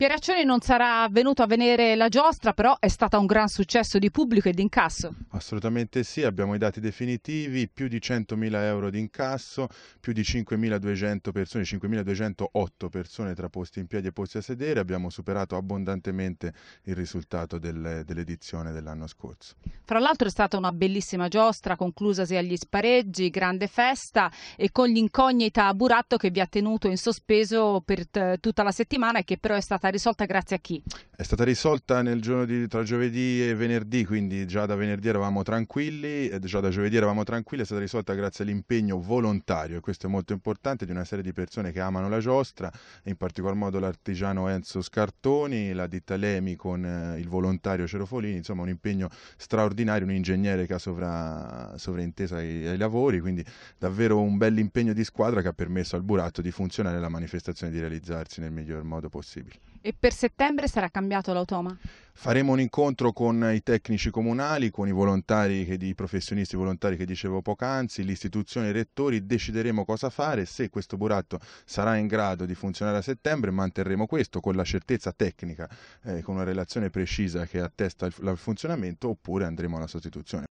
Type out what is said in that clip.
Pieraccioni non sarà venuto a venire la giostra, però è stata un gran successo di pubblico e di incasso. Assolutamente sì, abbiamo i dati definitivi, più di 100.000 euro di incasso, più di 5.200 persone, 5.208 persone tra posti in piedi e posti a sedere, abbiamo superato abbondantemente il risultato del, dell'edizione dell'anno scorso. Fra l'altro è stata una bellissima giostra conclusasi agli spareggi, grande festa e con l'incognita a Buratto che vi ha tenuto in sospeso per tutta la settimana e che però è stata risolta grazie a chi? È stata risolta nel giorno di, tra giovedì e venerdì, quindi già da venerdì eravamo tranquilli, già da giovedì eravamo tranquilli, è stata risolta grazie all'impegno volontario, e questo è molto importante, di una serie di persone che amano la giostra, in particolar modo l'artigiano Enzo Scartoni, la ditta Lemi con eh, il volontario Cerofolini, insomma un impegno straordinario, un ingegnere che ha sovra, sovraintesa ai, ai, lavori, quindi davvero un bell'impegno di squadra che ha permesso al Buratto di funzionare e la manifestazione di realizzarsi nel miglior modo possibile. E per settembre sarà cambiato? cambiato l'automa? Faremo un incontro con i tecnici comunali, con i volontari, i professionisti volontari che dicevo poc'anzi, l'istituzione i rettori, decideremo cosa fare, se questo buratto sarà in grado di funzionare a settembre manterremo questo con la certezza tecnica, eh, con una relazione precisa che attesta il funzionamento oppure andremo alla sostituzione.